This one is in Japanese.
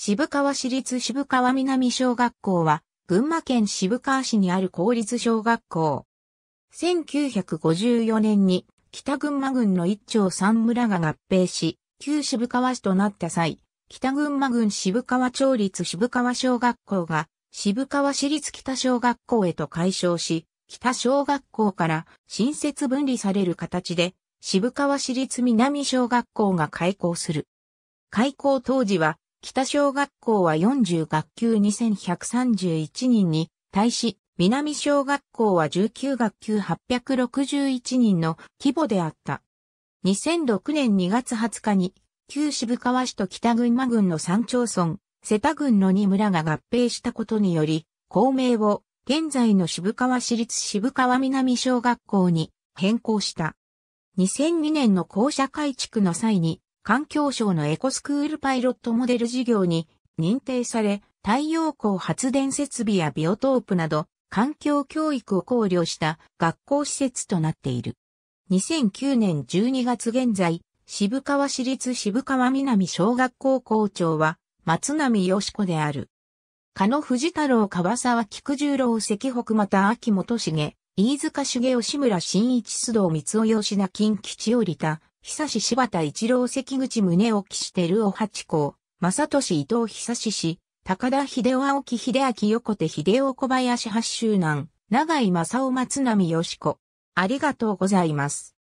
渋川市立渋川南小学校は、群馬県渋川市にある公立小学校。1954年に北群馬郡の一町三村が合併し、旧渋川市となった際、北群馬郡渋川町立渋川小学校が渋川市立北小学校へと改称し、北小学校から新設分離される形で渋川市立南小学校が開校する。開校当時は北小学校は40学級2131人に対し、南小学校は19学級861人の規模であった。2006年2月20日に、旧渋川市と北群馬郡の三町村、瀬田郡の2村が合併したことにより、校名を現在の渋川市立渋川南小学校に変更した。2002年の校舎改築の際に、環境省のエコスクールパイロットモデル事業に認定され、太陽光発電設備やビオトープなど、環境教育を考慮した学校施設となっている。2009年12月現在、渋川市立渋川南小学校校長は松波よし子である。加野藤太郎川沢菊十郎関北また秋元重、飯塚茂吉村新一須藤三尾吉田金吉織田久志柴田一郎関口宗沖してるお八甲、正俊伊藤久志氏、高田秀夫青木秀明横手秀夫小林八周南、長井正夫松波よしこ。ありがとうございます。